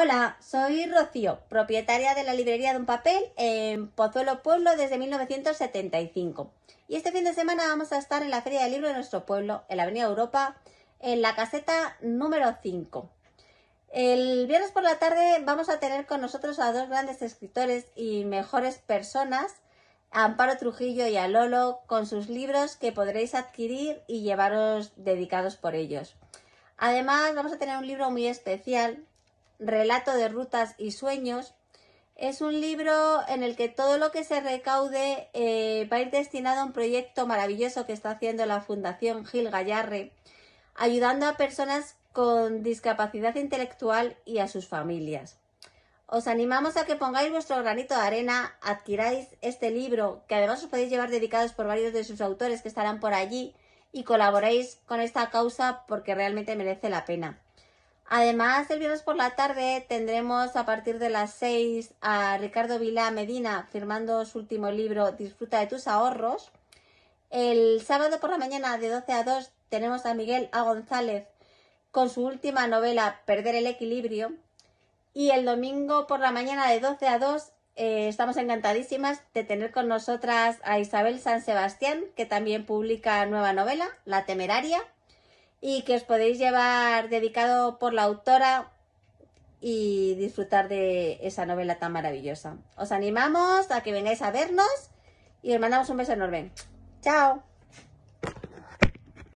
Hola, soy Rocío, propietaria de la librería de un papel en Pozuelo Pueblo desde 1975. Y este fin de semana vamos a estar en la Feria del Libro de nuestro pueblo, en la Avenida Europa, en la caseta número 5. El viernes por la tarde vamos a tener con nosotros a dos grandes escritores y mejores personas, Amparo Trujillo y a Lolo, con sus libros que podréis adquirir y llevaros dedicados por ellos. Además, vamos a tener un libro muy especial Relato de Rutas y Sueños. Es un libro en el que todo lo que se recaude eh, va a ir destinado a un proyecto maravilloso que está haciendo la Fundación Gil Gallarre, ayudando a personas con discapacidad intelectual y a sus familias. Os animamos a que pongáis vuestro granito de arena, adquiráis este libro, que además os podéis llevar dedicados por varios de sus autores que estarán por allí, y colaboréis con esta causa porque realmente merece la pena. Además, el viernes por la tarde tendremos a partir de las 6 a Ricardo Vila Medina firmando su último libro, Disfruta de tus ahorros. El sábado por la mañana de 12 a 2 tenemos a Miguel A. González con su última novela, Perder el Equilibrio. Y el domingo por la mañana de 12 a 2 eh, estamos encantadísimas de tener con nosotras a Isabel San Sebastián, que también publica nueva novela, La Temeraria y que os podéis llevar dedicado por la autora y disfrutar de esa novela tan maravillosa. Os animamos a que vengáis a vernos y os mandamos un beso enorme. ¡Chao!